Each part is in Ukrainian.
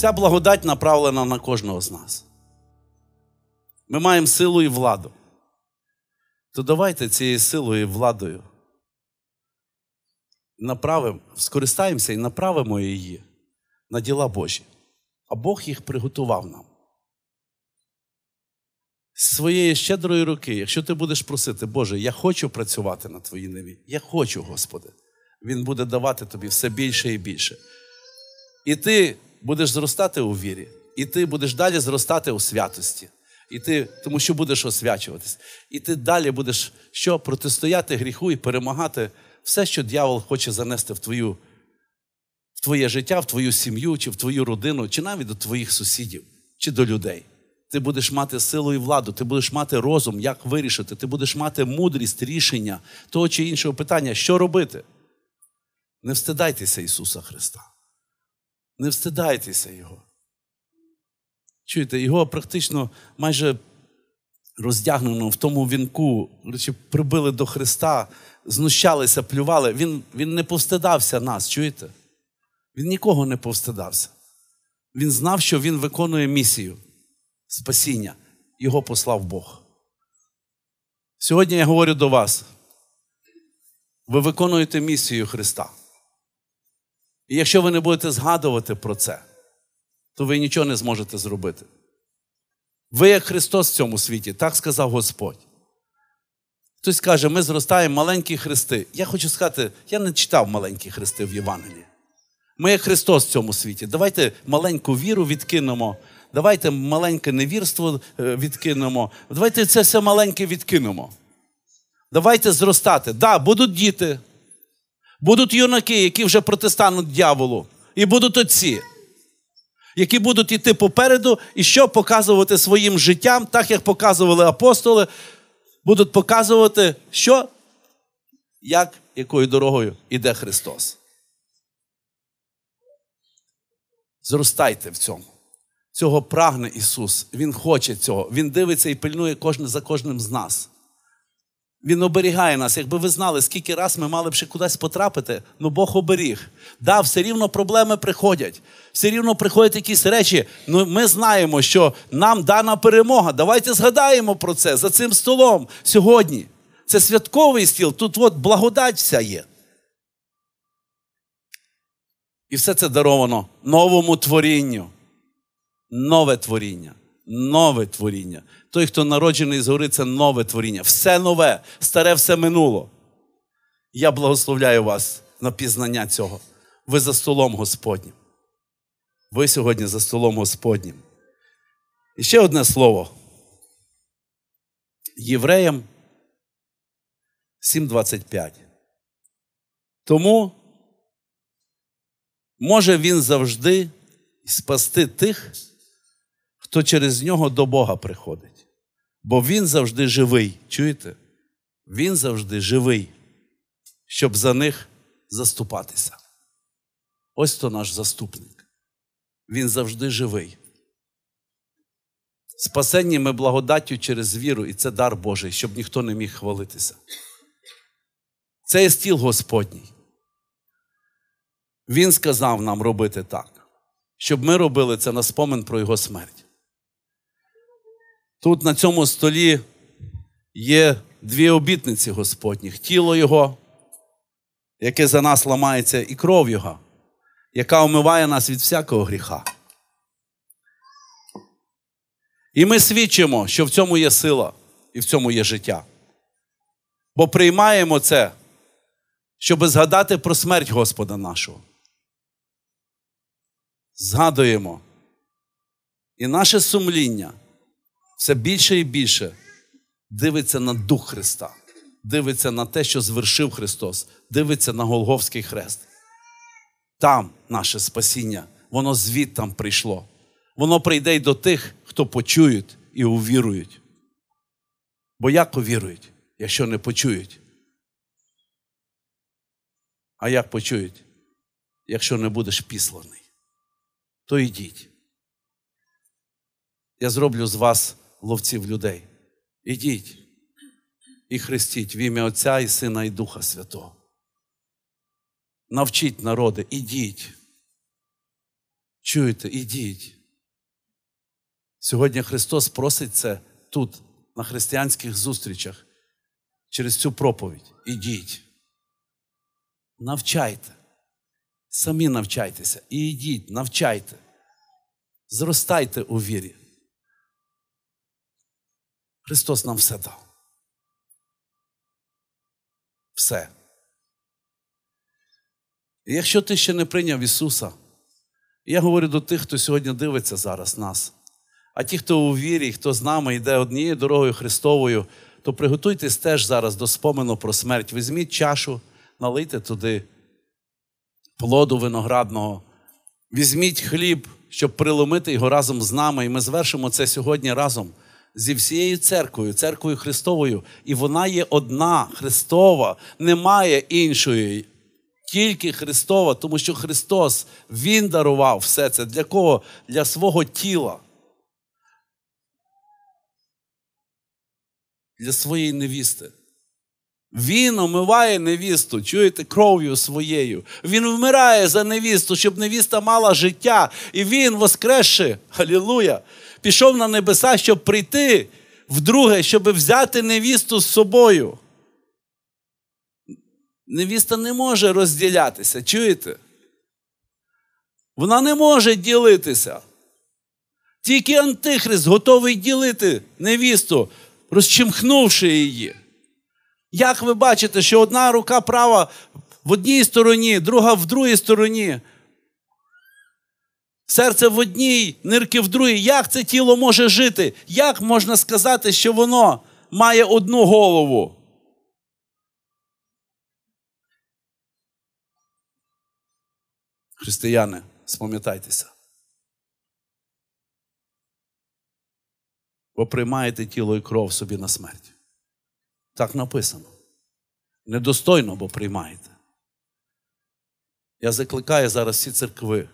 Ця благодать направлена на кожного з нас. Ми маємо силу і владу. То давайте цією силою і владою направимо, скористаємося і направимо її на діла Божі. А Бог їх приготував нам. З своєї щедрої руки, якщо ти будеш просити, Боже, я хочу працювати на твоїй неві, я хочу, Господи, Він буде давати тобі все більше і більше. І ти будеш зростати у вірі, і ти будеш далі зростати у святості, І ти, тому що будеш освячуватись. І ти далі будеш що протистояти гріху і перемагати все, що дьявол хоче занести в твою, в твоє життя, в твою сім'ю, чи в твою родину, чи навіть до твоїх сусідів, чи до людей. Ти будеш мати силу і владу, ти будеш мати розум, як вирішити, ти будеш мати мудрість рішення того чи іншого питання, що робити. Не встидайтеся Ісуса Христа. Не встидайтеся Його. Чуєте, його практично майже роздягнено в тому вінку, прибили до Христа, знущалися, плювали. Він він не повстидався нас, чуєте? Він нікого не повстидався. Він знав, що він виконує місію спасіння. Його послав Бог. Сьогодні я говорю до вас. Ви виконуєте місію Христа. І якщо ви не будете згадувати про це, то ви нічого не зможете зробити. Ви, як Христос в цьому світі, так сказав Господь. Хтось каже, ми зростаємо маленькі хрести. Я хочу сказати, я не читав маленькі хрести в Євангелії. Ми як Христос в цьому світі. Давайте маленьку віру відкинемо, давайте маленьке невірство е, відкинемо. Давайте це все маленьке відкинемо. Давайте зростати. Так, да, будуть діти. Будуть юнаки, які вже протистануть дяволу, і будуть отці, які будуть йти попереду і що показувати своїм життям, так як показували апостоли, будуть показувати, що, як, якою дорогою іде Христос. Зростайте в цьому. Цього прагне Ісус. Він хоче цього. Він дивиться і пильнує кожне за кожним з нас. Він оберігає нас. Якби ви знали, скільки раз ми мали б ще кудись потрапити, ну Бог оберіг. Да, все рівно проблеми приходять. Все рівно приходять якісь речі. Ну ми знаємо, що нам дана перемога. Давайте згадаємо про це за цим столом сьогодні. Це святковий стіл. Тут от благодать вся є. І все це даровано новому творінню. Нове творіння. Нове творіння той, хто народжений згори, це нове творіння, все нове, старе все минуло. Я благословляю вас на пізнання цього. Ви за столом Господнім. Ви сьогодні за столом Господнім. І ще одне слово. Євреям 7:25. Тому може він завжди спасти тих, хто через нього до Бога приходить. Бо він завжди живий. Чуєте? Він завжди живий, щоб за них заступатися. Ось то наш заступник. Він завжди живий. Спасенні ми благодаттю через віру, і це дар Божий, щоб ніхто не міг хвалитися. Це є стіл Господній. Він сказав нам робити так, щоб ми робили це на спомин про Його смерть. Тут на цьому столі є дві обітниці Господніх: тіло Його, яке за нас ламається, і кров Його, яка омиває нас від всякого гріха. І ми свідчимо, що в цьому є сила і в цьому є життя. Бо приймаємо це, щоб згадати про смерть Господа нашого. Згадуємо. І наше сумління все більше і більше дивиться на Дух Христа, дивиться на те, що звершив Христос, дивиться на Голговський хрест. Там наше спасіння, воно звідтам прийшло. Воно прийде й до тих, хто почують і увірують. Бо як увірують, якщо не почують? А як почують, якщо не будеш післаний, то йдіть. Я зроблю з вас ловців людей. Ідіть і хрестіть в ім'я Отця і Сина, і Духа Святого. Навчіть народи, ідіть. Чуєте, ідіть. Сьогодні Христос просить це тут, на християнських зустрічах, через цю проповідь. Ідіть. Навчайте. Самі навчайтеся і ідіть, навчайте. Зростайте у вірі. Христос нам все дав. Все. І якщо ти ще не прийняв Ісуса, я говорю до тих, хто сьогодні дивиться зараз нас, а ті, хто у вірі, хто з нами йде однією дорогою Христовою, то приготуйтесь теж зараз до спомену про смерть. Візьміть чашу, налийте туди плоду виноградного, візьміть хліб, щоб приломити його разом з нами, і ми звершимо це сьогодні разом зі всією церквою, церквою Христовою, і вона є одна Христова, немає іншої. Тільки Христова, тому що Христос Він дарував все це. Для кого? Для свого тіла. Для своєї невісти. Він омиває невісту, чуєте, кров'ю своєю. Він вмирає за невісту, щоб невіста мала життя. І він воскреше. Халілуя! пішов на небеса, щоб прийти вдруге, щоб взяти невісту з собою. Невіста не може розділятися, чуєте? Вона не може ділитися. Тільки Антихрист готовий ділити невісту, розчимхнувши її. Як ви бачите, що одна рука права в одній стороні, друга в другій стороні. Серце в одній, нирки в другій. Як це тіло може жити? Як можна сказати, що воно має одну голову? Християни, спам'ятайтеся. Бо приймаєте тіло і кров собі на смерть. Так написано. Недостойно, бо приймаєте. Я закликаю зараз всі церкви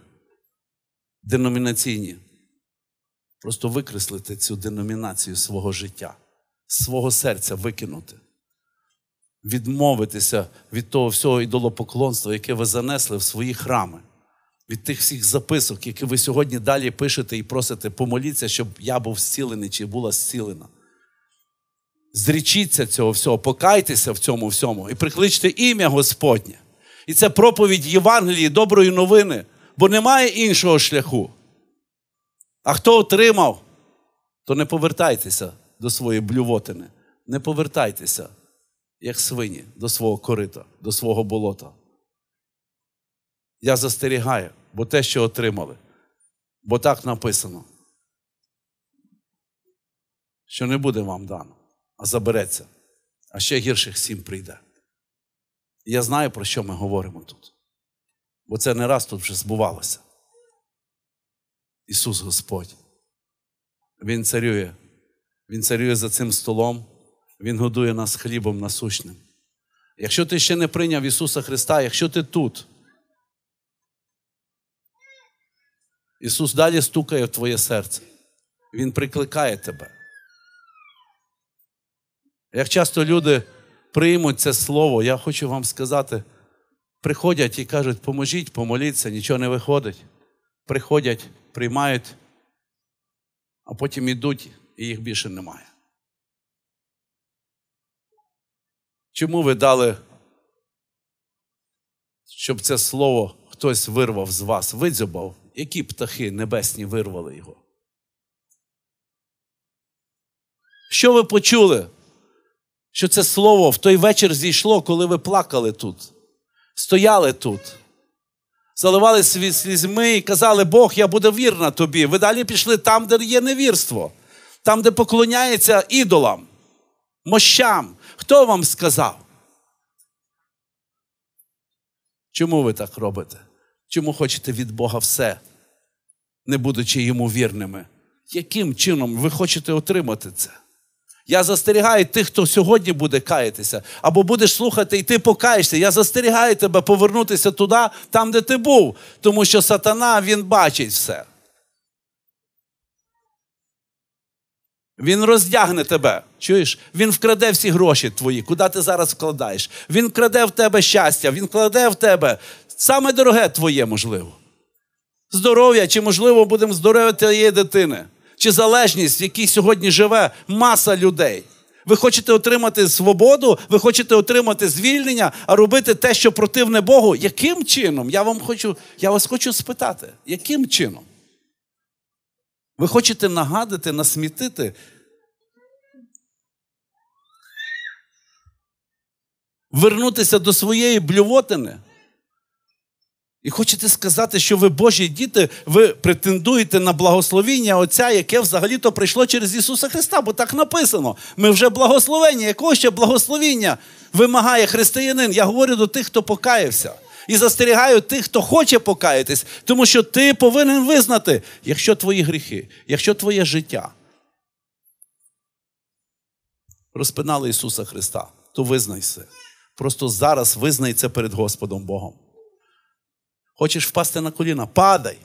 деномінаційні. Просто викреслити цю деномінацію свого життя, свого серця викинути, відмовитися від того всього ідолопоклонства, яке ви занесли в свої храми, від тих всіх записок, які ви сьогодні далі пишете і просите, помоліться, щоб я був зцілений чи була зцілена. Зрічіться цього всього, покайтеся в цьому всьому і прикличте ім'я Господнє. І це проповідь Євангелії, доброї новини бо немає іншого шляху. А хто отримав, то не повертайтеся до своєї блювотини. Не повертайтеся, як свині, до свого корита, до свого болота. Я застерігаю, бо те, що отримали, бо так написано, що не буде вам дано, а забереться, а ще гірших сім прийде. я знаю, про що ми говоримо тут. Бо це не раз тут вже збувалося. Ісус Господь. Він царює. Він царює за цим столом, Він годує нас хлібом насущним. Якщо ти ще не прийняв Ісуса Христа, якщо ти тут, Ісус далі стукає в твоє серце. Він прикликає тебе. Як часто люди приймуть це слово, я хочу вам сказати приходять і кажуть, поможіть, помоліться, нічого не виходить. Приходять, приймають, а потім йдуть, і їх більше немає. Чому ви дали, щоб це слово хтось вирвав з вас, видзюбав? Які птахи небесні вирвали його? Що ви почули? Що це слово в той вечір зійшло, коли ви плакали тут? стояли тут, заливали свій слізьми і казали, Бог, я буду вірна тобі. Ви далі пішли там, де є невірство, там, де поклоняється ідолам, мощам. Хто вам сказав? Чому ви так робите? Чому хочете від Бога все, не будучи йому вірними? Яким чином ви хочете отримати це? Я застерігаю тих, хто сьогодні буде каятися, або будеш слухати, і ти покаєшся. Я застерігаю тебе повернутися туди, там, де ти був, тому що сатана він бачить все. Він роздягне тебе. Чуєш? Він вкраде всі гроші твої, куди ти зараз вкладаєш. Він краде в тебе щастя, він кладе в тебе саме дороге твоє, можливо. Здоров'я, чи, можливо, будемо здоров'я твоєї дитини чи залежність, в якій сьогодні живе маса людей. Ви хочете отримати свободу, ви хочете отримати звільнення, а робити те, що противне Богу. Яким чином? Я вам хочу, я вас хочу спитати, яким чином? Ви хочете нагадати, насмітити? Вернутися до своєї блювотини? І хочете сказати, що ви Божі діти, ви претендуєте на благословіння Отця, яке взагалі-то прийшло через Ісуса Христа, бо так написано. Ми вже благословені. Якого ще благословіння вимагає християнин? Я говорю до тих, хто покаявся. І застерігаю тих, хто хоче покаятись, тому що ти повинен визнати, якщо твої гріхи, якщо твоє життя. Розпинали Ісуса Христа, то визнайся. Просто зараз визнай це перед Господом Богом. Хочеш впасти на коліна? Падай,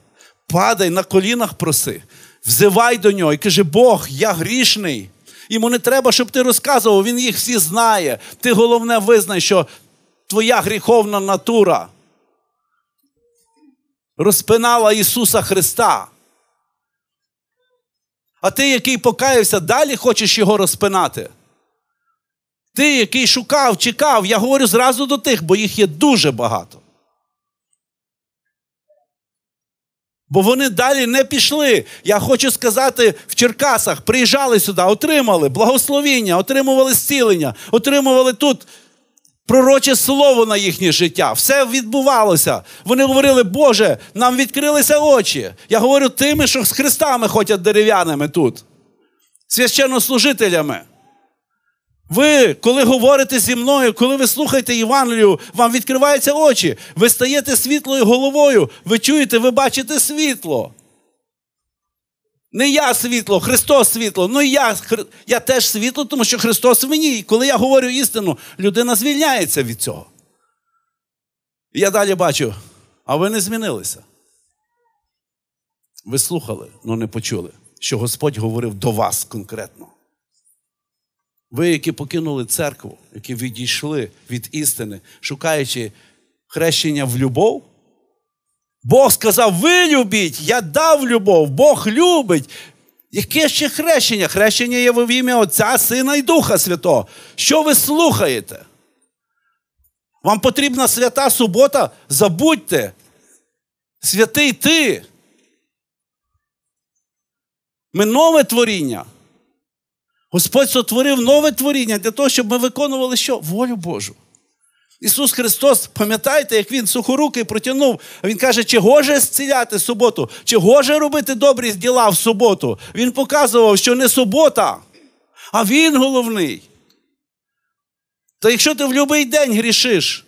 падай, на колінах проси, взивай до нього і каже Бог, я грішний. Йому не треба, щоб ти розказував, він їх всі знає. Ти головне визнай, що твоя гріховна натура розпинала Ісуса Христа. А ти, який покаявся, далі хочеш його розпинати. Ти, який шукав, чекав, я говорю зразу до тих, бо їх є дуже багато. Бо вони далі не пішли. Я хочу сказати, в Черкасах приїжджали сюди, отримали благословіння, отримували зцілення, отримували тут пророче слово на їхнє життя. Все відбувалося. Вони говорили, Боже, нам відкрилися очі. Я говорю тими, що з хрестами ходять дерев'яними тут, священнослужителями. Ви, коли говорите зі мною, коли ви слухаєте Євангелію, вам відкриваються очі. Ви стаєте світлою головою. Ви чуєте, ви бачите світло. Не я світло, Христос світло. Ну я я теж світло, тому що Христос в мені. І коли я говорю істину, людина звільняється від цього. я далі бачу, а ви не змінилися. Ви слухали, але ну, не почули, що Господь говорив до вас конкретно. Ви, які покинули церкву, які відійшли від істини, шукаючи хрещення в любов, Бог сказав: ви любіть, я дав любов, Бог любить. Яке ще хрещення? Хрещення є в ім'я Отця, Сина і Духа Святого. Що ви слухаєте? Вам потрібна свята субота? Забудьте. Святий ти. Ми нове творіння. Господь сотворив нове творіння для того, щоб ми виконували що? Волю Божу. Ісус Христос, пам'ятаєте, як Він сухоруки протягнув, Він каже, чи гоже зціляти суботу, чи гоже робити добрі діла в суботу. Він показував, що не субота, а Він головний. Та якщо ти в будь-який день грішиш,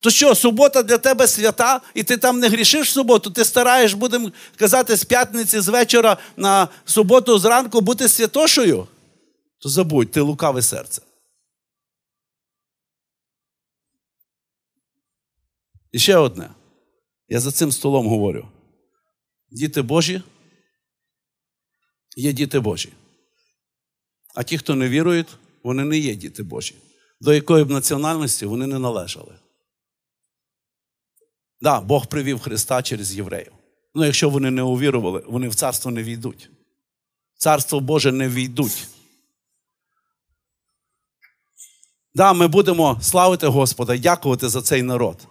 то що, субота для тебе свята, і ти там не грішиш в суботу, ти стараєш, будемо казати, з п'ятниці з вечора на суботу зранку бути святошою, то забудь, ти лукаве серце. І ще одне. Я за цим столом говорю. Діти Божі є діти Божі. А ті, хто не вірують, вони не є діти Божі. До якої б національності вони не належали. Да, Бог привів Христа через євреїв. Ну, якщо вони не увірували, вони в царство не війдуть. Царство Боже не війдуть. Да, ми будемо славити Господа, дякувати за цей народ.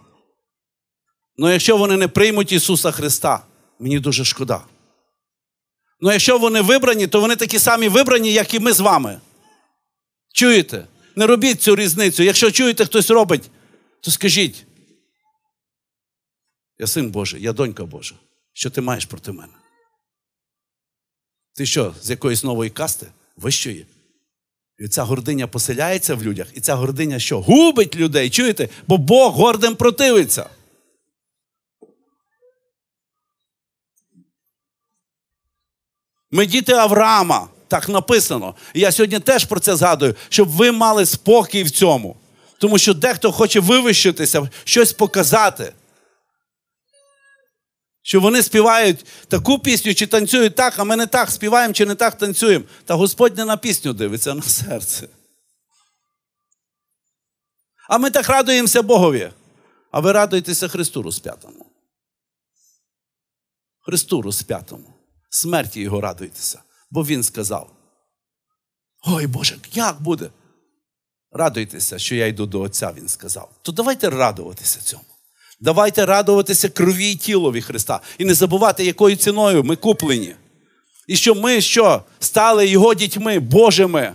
Ну якщо вони не приймуть Ісуса Христа, мені дуже шкода. Ну якщо вони вибрані, то вони такі самі вибрані, як і ми з вами. Чуєте? Не робіть цю різницю. Якщо чуєте, хтось робить, то скажіть, я син Божий, я донька Божа. Що ти маєш проти мене? Ти що, з якоїсь нової касти? Вищої? І ця гординя поселяється в людях, і ця гординя що? Губить людей, чуєте? Бо Бог гордим противиться. Ми діти Авраама, так написано. І я сьогодні теж про це згадую, щоб ви мали спокій в цьому. Тому що дехто хоче вивищитися, щось показати. Що вони співають таку пісню чи танцюють так, а ми не так співаємо чи не так танцюємо. Та Господь не на пісню дивиться а на серце. А ми так радуємося Богові. А ви радуєтеся Христу розп'ятому. Христу розп'ятому. Смерті Його радуйтеся. Бо Він сказав: Ой Боже, як буде? Радуйтеся, що я йду до Отця, Він сказав. То давайте радуватися цьому. Давайте радуватися крові і тілові Христа і не забувати, якою ціною ми куплені. І що ми що? Стали його дітьми Божими.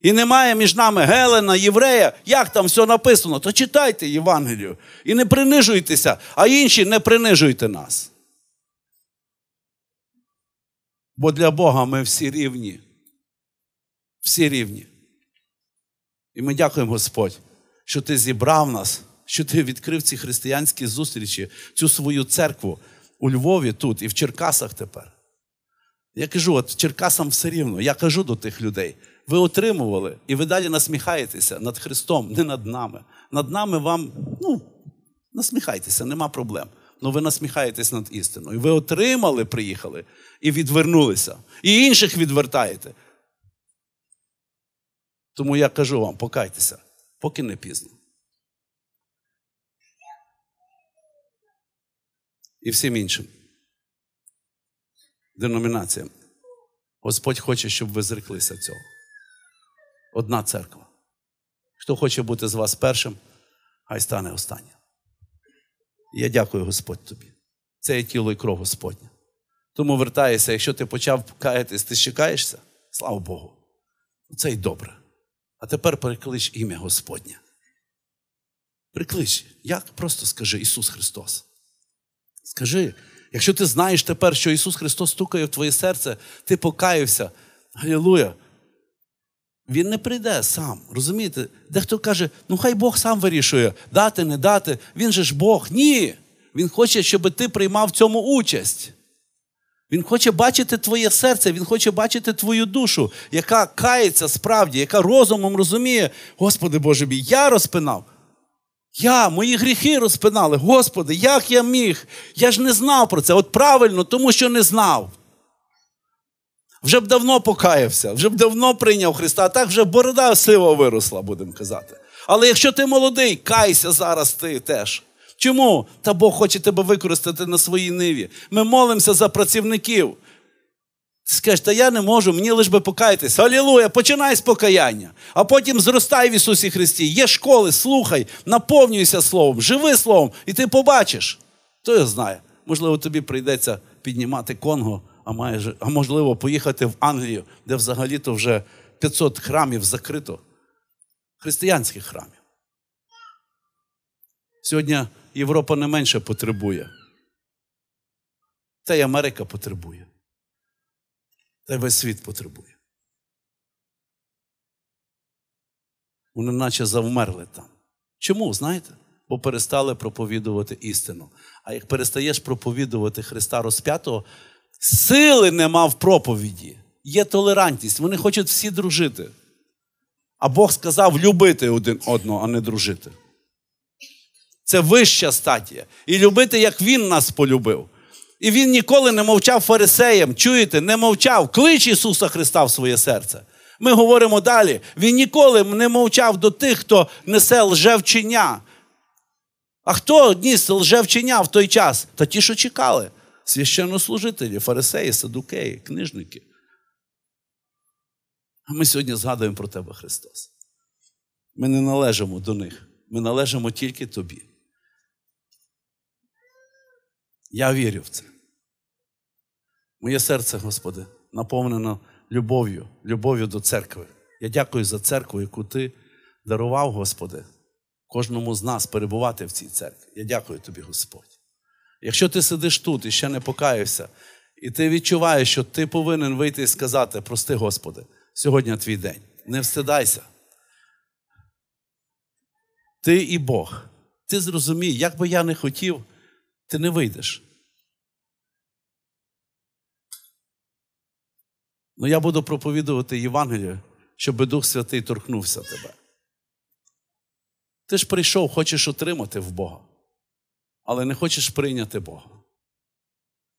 І немає між нами Гелена, Єврея, як там все написано, то читайте Євангелію і не принижуйтеся, а інші не принижуйте нас. Бо для Бога ми всі рівні. Всі рівні. І ми дякуємо Господь, що Ти зібрав нас що ти відкрив ці християнські зустрічі, цю свою церкву у Львові тут і в Черкасах тепер. Я кажу, от Черкасам все рівно, я кажу до тих людей. Ви отримували, і ви далі насміхаєтеся над Христом, не над нами. Над нами вам, ну, насміхайтеся, нема проблем. Ну ви насміхаєтесь над істиною. Ви отримали, приїхали і відвернулися. І інших відвертаєте. Тому я кажу вам: покайтеся, поки не пізно. і всім іншим. Деномінаціям. Господь хоче, щоб ви зреклися цього. Одна церква. Хто хоче бути з вас першим, хай стане останнім. Я дякую Господь тобі. Це є тіло і кров Господня. Тому вертаєшся, якщо ти почав каятись, ти ще слава Богу. Це й добре. А тепер переклич ім'я Господнє. Приклич, як просто скажи Ісус Христос. Скажи, якщо ти знаєш тепер, що Ісус Христос стукає в твоє серце, ти покаявся. Аллилуйя! Він не прийде сам, розумієте? Дехто каже, ну хай Бог сам вирішує, дати, не дати. Він же ж Бог. Ні. Він хоче, щоб ти приймав в цьому участь. Він хоче бачити твоє серце, він хоче бачити твою душу, яка кається справді, яка розумом розуміє, Господи Боже мій, я розпинав. Я мої гріхи розпинали. Господи, як я міг? Я ж не знав про це. От правильно, тому що не знав. Вже б давно покаявся, вже б давно прийняв Христа, а так вже борода слива виросла, будемо казати. Але якщо ти молодий, кайся зараз ти теж. Чому? Та Бог хоче тебе використати на своїй ниві. Ми молимося за працівників. Скажеш, та я не можу, мені лиш би покаятись. Алілуя, починай з покаяння, а потім зростай в Ісусі Христі. Є школи, слухай, наповнюйся Словом, живи Словом, і ти побачиш. Хто його знає? Можливо, тобі прийдеться піднімати Конго, а майже, а можливо, поїхати в Англію, де взагалі-то вже 500 храмів закрито, християнських храмів. Сьогодні Європа не менше потребує, та й Америка потребує. Та й весь світ потребує. Вони наче завмерли там. Чому, знаєте? Бо перестали проповідувати істину. А як перестаєш проповідувати Христа розп'ятого, сили нема в проповіді. Є толерантність. Вони хочуть всі дружити. А Бог сказав любити один одного, а не дружити. Це вища статія. І любити, як Він нас полюбив. І він ніколи не мовчав фарисеям. Чуєте, не мовчав. Клич Ісуса Христа в своє серце. Ми говоримо далі. Він ніколи не мовчав до тих, хто несе лжевчення. А хто ніс лжевчення в той час? Та ті, що чекали: священнослужителі, фарисеї, садукеї, книжники. А ми сьогодні згадуємо про Тебе, Христос. Ми не належимо до них. Ми належимо тільки Тобі. Я вірю в це. Моє серце, Господи, наповнено любов'ю, любов'ю до церкви. Я дякую за церкву, яку Ти дарував, Господи, кожному з нас перебувати в цій церкві. Я дякую тобі, Господь. Якщо ти сидиш тут і ще не покаявся, і ти відчуваєш, що ти повинен вийти і сказати: Прости, Господи, сьогодні твій день. Не встидайся. Ти і Бог. Ти зрозумій, як би я не хотів ти не вийдеш. Ну я буду проповідувати Євангелію, щоб Дух Святий торкнувся тебе. Ти ж прийшов, хочеш отримати в Бога, але не хочеш прийняти Бога.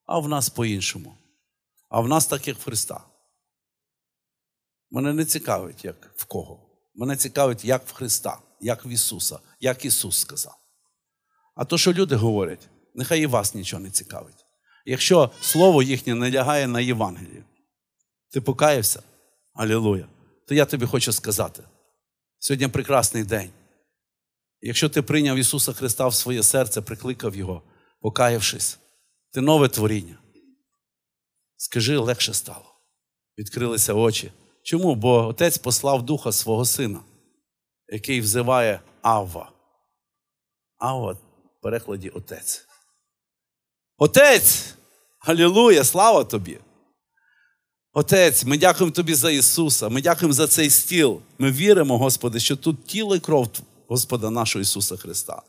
А в нас по-іншому. А в нас так, як в Христа. Мене не цікавить, як в кого. Мене цікавить, як в Христа, як в Ісуса, як Ісус сказав. А то, що люди говорять, нехай і вас нічого не цікавить. Якщо слово їхнє налягає на Євангелію, ти покаявся, алілуя, то я тобі хочу сказати: сьогодні прекрасний день. Якщо ти прийняв Ісуса Христа в своє серце, прикликав Його, покаявшись, ти нове творіння. Скажи, легше стало. Відкрилися очі. Чому? Бо Отець послав Духа свого Сина, який взиває Авва. Авва в перекладі Отець. Отець, Галілуя, слава тобі! Отець, ми дякуємо Тобі за Ісуса, ми дякуємо за цей стіл. Ми віримо, Господи, що тут тіло і кров Господа нашого Ісуса Христа.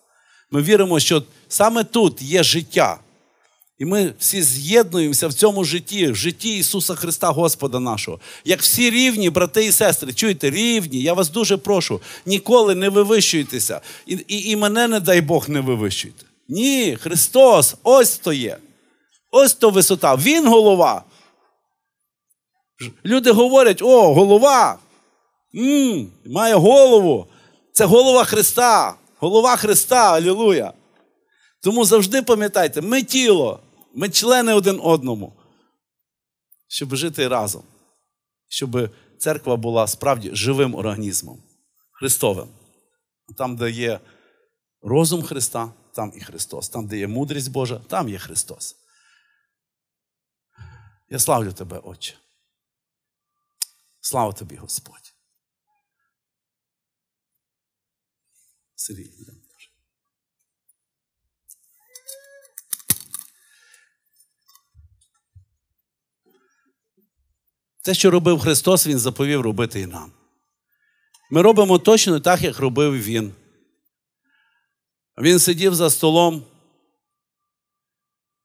Ми віримо, що саме тут є життя. І ми всі з'єднуємося в цьому житті, в житті Ісуса Христа, Господа нашого. Як всі рівні, брати і сестри, чуєте, рівні, я вас дуже прошу, ніколи не вивищуйтеся. І, і, і мене, не дай Бог, не вивищуйте. Ні, Христос ось то є. Ось то висота. Він голова. Люди говорять, о, голова. М-м, має голову. Це голова Христа. Голова Христа, Алілуя. Тому завжди пам'ятайте, ми тіло, ми члени один одному, щоб жити разом, щоб церква була справді живим організмом, Христовим. Там, де є розум Христа там і Христос. Там, де є мудрість Божа, там є Христос. Я славлю тебе, Отче. Слава тобі, Господь. Сергій. Те, що робив Христос, Він заповів робити і нам. Ми робимо точно так, як робив Він. Він сидів за столом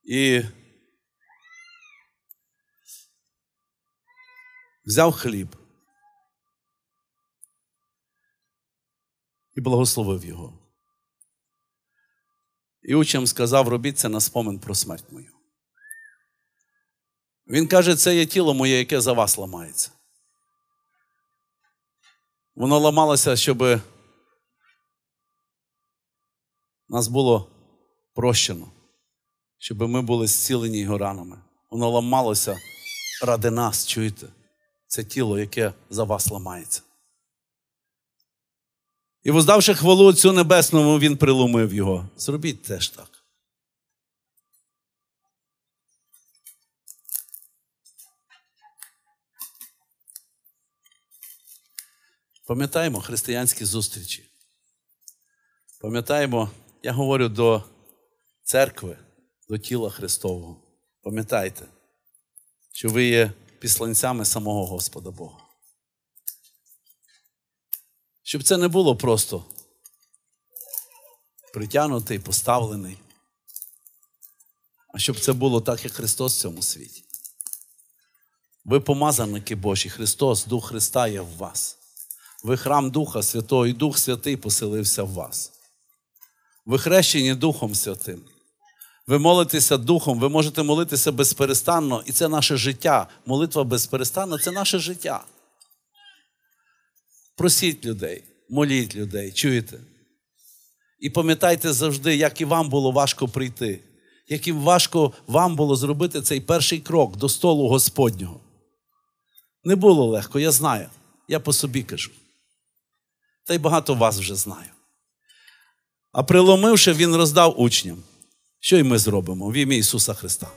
і взяв хліб і благословив його. І учням сказав, робіть це на спомин про смерть мою. Він каже, це є тіло моє, яке за вас ламається. Воно ламалося, щоби нас було прощено, щоб ми були зцілені його ранами. Воно ламалося ради нас, чуєте, це тіло, яке за вас ламається. І воздавши хвалу цю Небесному, Він приломив його. Зробіть теж так. Пам'ятаємо християнські зустрічі. Пам'ятаємо я говорю до церкви, до тіла Христового. Пам'ятайте, що ви є післанцями самого Господа Бога. Щоб це не було просто притягнутий, поставлений, а щоб це було так, як Христос в цьому світі. Ви помазаники Божі, Христос, Дух Христа є в вас. Ви храм Духа Святого і Дух Святий поселився в вас. Ви хрещені Духом Святим. Ви молитеся Духом, ви можете молитися безперестанно, і це наше життя. Молитва безперестанна це наше життя. Просіть людей, моліть людей, чуєте? І пам'ятайте завжди, як і вам було важко прийти, як і важко вам було зробити цей перший крок до столу Господнього. Не було легко, я знаю. Я по собі кажу. Та й багато вас вже знаю. А приломивши, Він роздав учням. Що й ми зробимо в ім'я Ісуса Христа?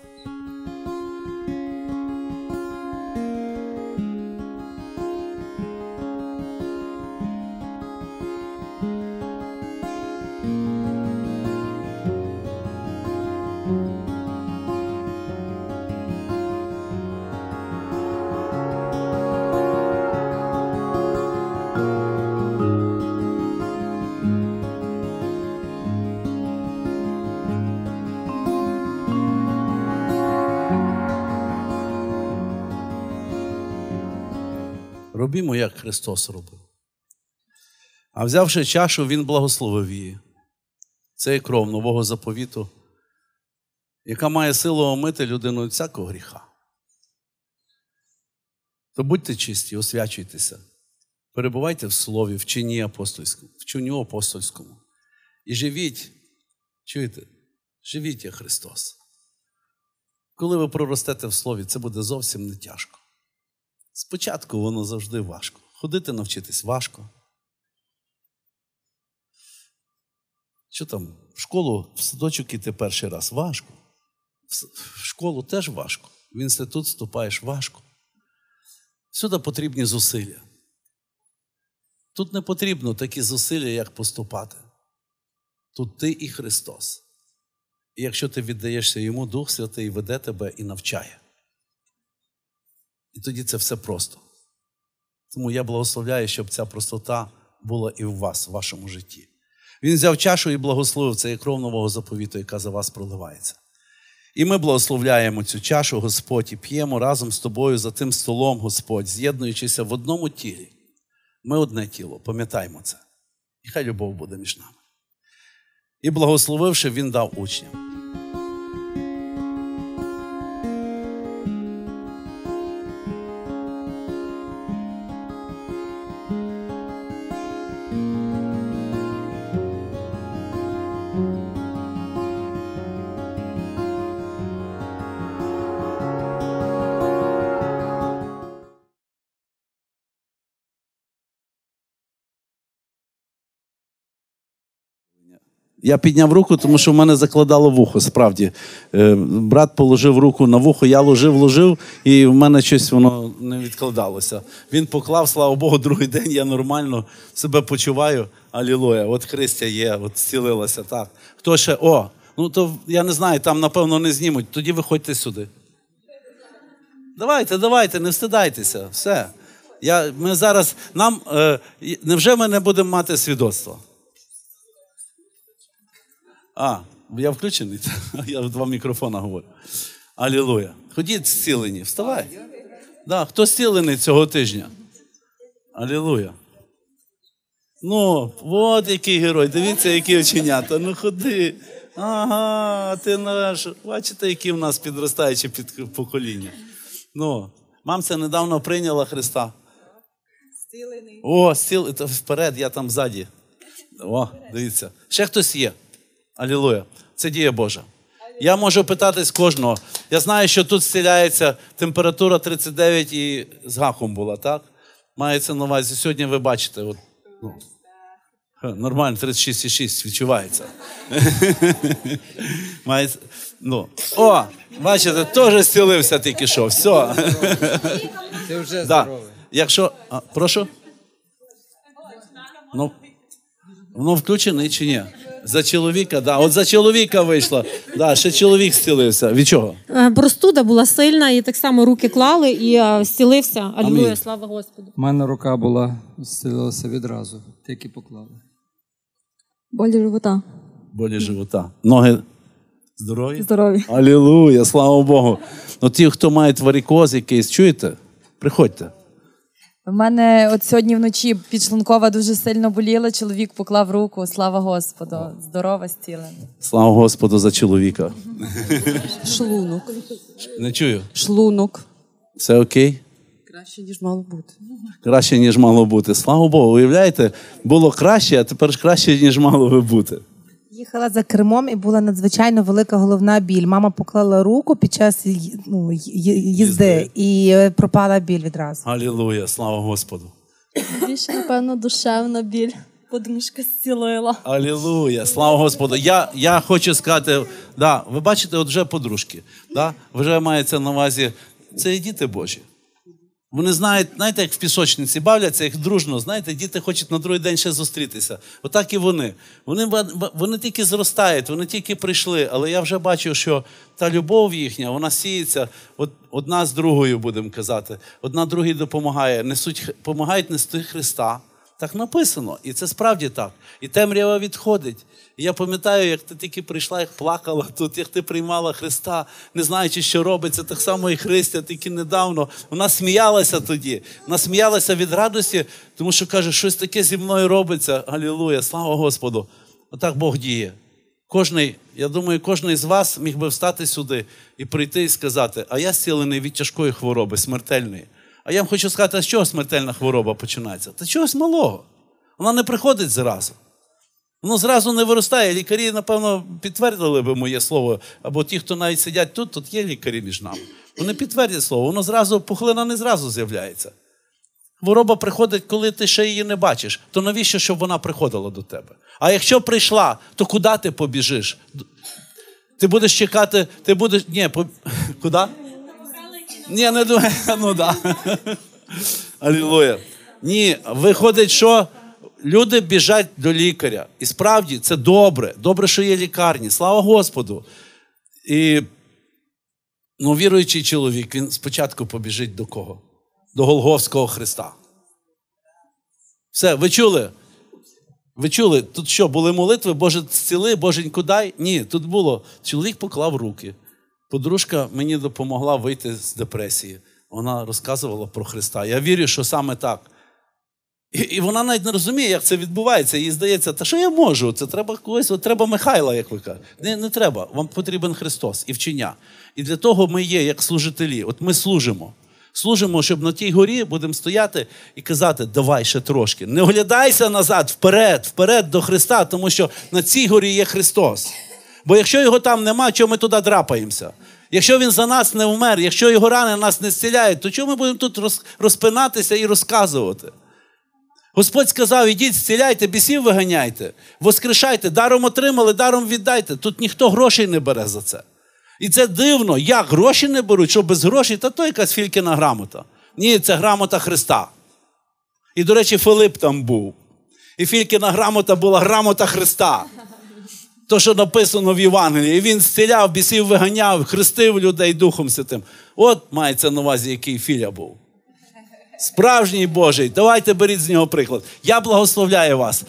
Робімо, як Христос робив. А взявши чашу, Він благословив її. Це і кров нового заповіту, яка має силу омити людину від всякого гріха. То будьте чисті, освячуйтеся, перебувайте в слові, в чині апостольському, в чині апостольському. І живіть, чуєте, живіть як Христос. Коли ви проростете в слові, це буде зовсім не тяжко. Спочатку воно завжди важко. Ходити навчитись важко. Що там? В школу в садочок іти перший раз важко. В школу теж важко. В інститут вступаєш важко. Сюди потрібні зусилля. Тут не потрібно такі зусилля, як поступати. Тут ти і Христос. І якщо ти віддаєшся йому, Дух Святий веде тебе і навчає. І тоді це все просто. Тому я благословляю, щоб ця простота була і в вас, в вашому житті. Він взяв чашу і благословив це і кров нового заповіту, яка за вас проливається. І ми благословляємо цю чашу, Господь, і п'ємо разом з тобою за тим столом, Господь, з'єднуючися в одному тілі. Ми одне тіло, пам'ятаємо це. І хай любов буде між нами. І благословивши, він дав учням. Я підняв руку, тому що в мене закладало вухо, справді. Е, брат положив руку на вухо, я ложив, ложив, і в мене щось воно не відкладалося. Він поклав, слава Богу, другий день я нормально себе почуваю. Алілоя, от Христя є, от зцілилася. Так. Хто ще? О, ну то я не знаю, там напевно не знімуть. Тоді виходьте сюди. Давайте, давайте, не встидайтеся. Все. Я, ми зараз, нам, е, Невже ми не будемо мати свідоцтва? А, я включений? Я два мікрофона говорю. Алілуя. Ходіть зцілені, вставай. Да, Хто зцілений цього тижня? Алілуя. Ну, от який герой. Дивіться, які оченята. Ну ходи. Ага, ти наш. Бачите, які в нас підростаючі під покоління. Ну, мамця недавно прийняла Христа. Зцілений. О, зцілений. Вперед, я там ззаді. О, дивіться. Ще хтось є. Алілуя. Це діє Божа. Я можу питатись кожного. Я знаю, що тут стіляється температура 39 і з гахом була, так? Мається на увазі. Сьогодні ви бачите. От, ну. Нормально, 36,6 відчувається. Мається, ну. О, бачите, теж стілився тільки що. Все. Ти вже здоровий. Якщо. А, прошу? Ну, воно включений чи ні? За чоловіка, да. От за чоловіка вийшло. Да, Ще чоловік зцілився. Від чого? Е, простуда була сильна, і так само руки клали і е, зцілився. Алілуя, слава Господу. У мене рука була, зцілилася відразу, тільки поклали. Болі живота. Болі живота. Ноги здорові? Здорові. Алілуя, слава Богу. Ну, Ті, хто мають варікоз якийсь, чуєте? Приходьте. У мене от сьогодні вночі підшлункова дуже сильно боліла. Чоловік поклав руку. Слава Господу! Здорова стіла. Слава Господу за чоловіка. Шлунок. Не чую. Шлунок. Все окей? Краще, ніж мало бути. Краще, ніж мало бути. Слава Богу, уявляєте, було краще, а тепер краще, ніж мало би бути. Їхала за кермом і була надзвичайно велика головна біль. Мама поклала руку під час ну, їзди і е, пропала біль відразу. Алілуя, слава Господу. Більше, напевно, душевна біль. подружка зцілила. Алілуя, слава Господу. Я я хочу сказати, да, ви бачите, от вже подружки. Да? Вже мається на увазі, це і діти Божі. Вони знають, знаєте, як в пісочниці бавляться, як дружно, знаєте, діти хочуть на другий день ще зустрітися. Отак і вони. Вони вони тільки зростають, вони тільки прийшли, але я вже бачу, що та любов їхня, вона сіється одна з другою, будемо казати. Одна другій допомагає. Несуть, Помагають нести Христа. Так написано, і це справді так. І темрява відходить. І я пам'ятаю, як ти тільки прийшла, як плакала тут, як ти приймала Христа, не знаючи, що робиться, так само і Христя, тільки недавно. Вона сміялася тоді. Вона сміялася від радості, тому що каже, щось таке зі мною робиться. Галілуя, слава Господу! Отак Бог діє. Кожний, я думаю, кожен з вас міг би встати сюди і прийти і сказати, а я зцілений від тяжкої хвороби, смертельної. А я вам хочу сказати, а з чого смертельна хвороба починається? Та чогось малого. Вона не приходить зразу. Воно ну, зразу не виростає. Лікарі, напевно, підтвердили би моє слово. Або ті, хто навіть сидять тут, тут є лікарі між нами. Вони підтвердять слово, воно зразу пухлина не зразу з'являється. Хвороба приходить, коли ти ще її не бачиш, то навіщо, щоб вона приходила до тебе? А якщо прийшла, то куди ти побіжиш? Ти будеш чекати, ти будеш. Ні, по... куди? Ні, не думаю. Ну да. Алілуя. Ні, виходить, що люди біжать до лікаря. І справді це добре. Добре, що є лікарні. Слава Господу. І ну, віруючий чоловік, він спочатку побіжить до кого? До Голговського Христа. Все, ви чули? Ви чули, тут що, були молитви, Боже, зціли, Боженьку дай? Ні, тут було. Чоловік поклав руки. Подружка мені допомогла вийти з депресії. Вона розказувала про Христа. Я вірю, що саме так. І і вона навіть не розуміє, як це відбувається. Їй здається, та що я можу? Це треба когось, от треба Михайла, як ви кажете. Не, не треба. Вам потрібен Христос і вчення. І для того ми є, як служителі. От ми служимо. Служимо, щоб на тій горі будемо стояти і казати, давай ще трошки. Не оглядайся назад, вперед, вперед до Христа, тому що на цій горі є Христос. Бо якщо його там нема, чого ми туди драпаємося? Якщо він за нас не вмер, якщо його рани нас не зціляють, то чому ми будемо тут розпинатися і розказувати? Господь сказав: ідіть, зціляйте, бісів виганяйте, воскрешайте, даром отримали, даром віддайте. Тут ніхто грошей не бере за це. І це дивно, як гроші не беруть, що без грошей, та то якась фількіна грамота. Ні, це грамота Христа. І, до речі, Филип там був. І фількіна грамота була грамота Христа. То, що написано в Євангелії, і він зціляв, бісів виганяв, хрестив людей Духом Святим. От мається на увазі, який філя був. Справжній Божий. Давайте беріть з нього приклад. Я благословляю вас.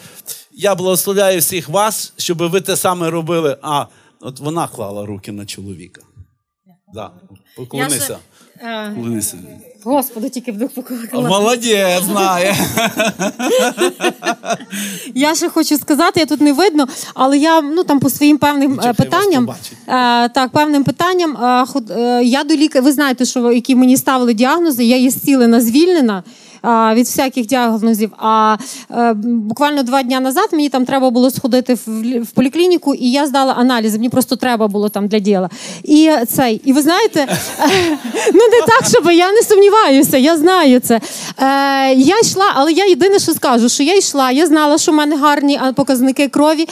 Я благословляю всіх вас, щоб ви те саме робили. А от вона клала руки на чоловіка. Да. Поклонися. Е, поклонися. Господи, тільки вдруг поклонися. Молодець, знає. Я ще хочу сказати, я тут не видно, але я ну там по своїм певним Чекай, питанням е, так, певним питанням е, я до лікаря. Ви знаєте, що які мені ставили діагнози, я є зцілена, звільнена від всяких діагнозів. А е, буквально два дні назад мені там треба було сходити в поліклініку, і я здала аналізи. Мені просто треба було там для діла. І цей, і ви знаєте, ну не так, щоб я не сумніваюся, я знаю це. Е, я йшла, але я єдине, що скажу, що я йшла, я знала, що в мене гарні показники крові.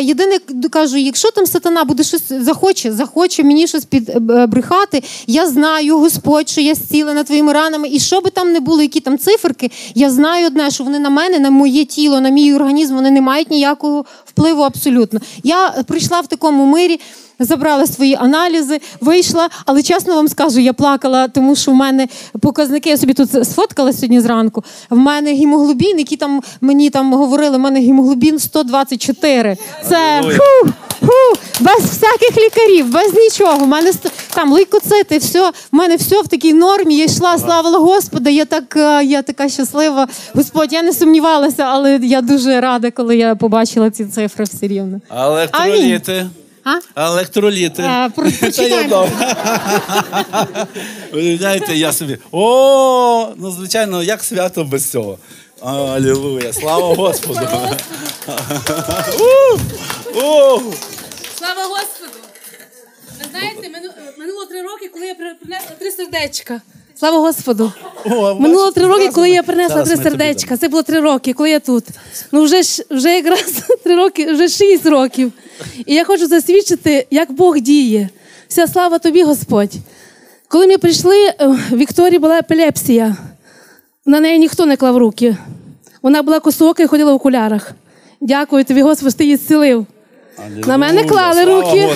Єдине кажу, якщо там сатана буде щось захоче, захоче мені щось підбрехати, е, я знаю, Господь, що я зцілена твоїми ранами, і що би там не було, які там циферки, я знаю одне, що вони на мене, на моє тіло, на мій організм, вони не мають ніякого впливу абсолютно. Я прийшла в такому мирі. Забрала свої аналізи, вийшла, але чесно вам скажу, я плакала, тому що в мене показники. Я собі тут сфоткала сьогодні зранку. В мене гімоглобін, які там мені там говорили, в мене гімоглобін 124. Це ху, ху, без всяких лікарів, без нічого. У мене там лейкоцити, все в мене все в такій нормі. Я йшла, слава Господа. Я так е, я така щаслива. Господь, я не сумнівалася, але я дуже рада, коли я побачила ці цифри цифри все рівно. електроліти. А? електроліти. Е, про- Ви уявляєте, я собі. О, ну звичайно, як свято без цього. Алілуя, слава Господу. Слава Господу! Ви знаєте, мину- минуло три роки, коли я при- принесла три сердечка. Слава Господу! О, Минуло три роки, коли я принесла три сердечка. Це було три роки, коли я тут. Ну вже ж вже якраз три роки, вже шість років. І я хочу засвідчити, як Бог діє. Вся слава тобі, Господь. Коли ми прийшли, е, в Вікторії була епілепсія. На неї ніхто не клав руки. Вона була косока і ходила в окулярах. Дякую тобі, Господи, ти її зцілив. На мене клали руки.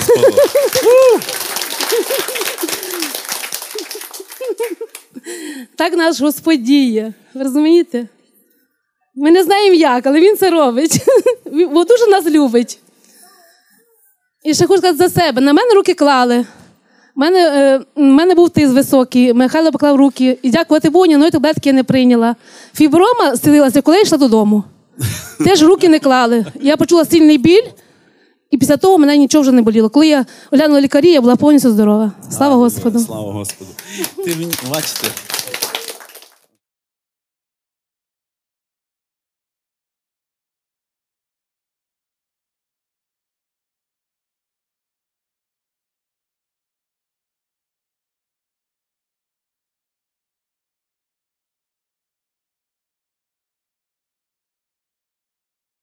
Так наш Господь діє. Ви розумієте? Ми не знаємо як, але Він це робить. Бо дуже нас любить. І ще хочу сказати за себе. На мене руки клали. У мене е, у мене був тиск високий, Михайло поклав руки. І дякувати Богу, але таблетки я не прийняла. Фіброма стелилася, коли я йшла додому. Теж руки не клали. Я почула сильний біль, і після того мене нічого вже не боліло. Коли я оглянула лікарі, я була повністю здорова. Слава Господу! Слава Господу! Ти бачите.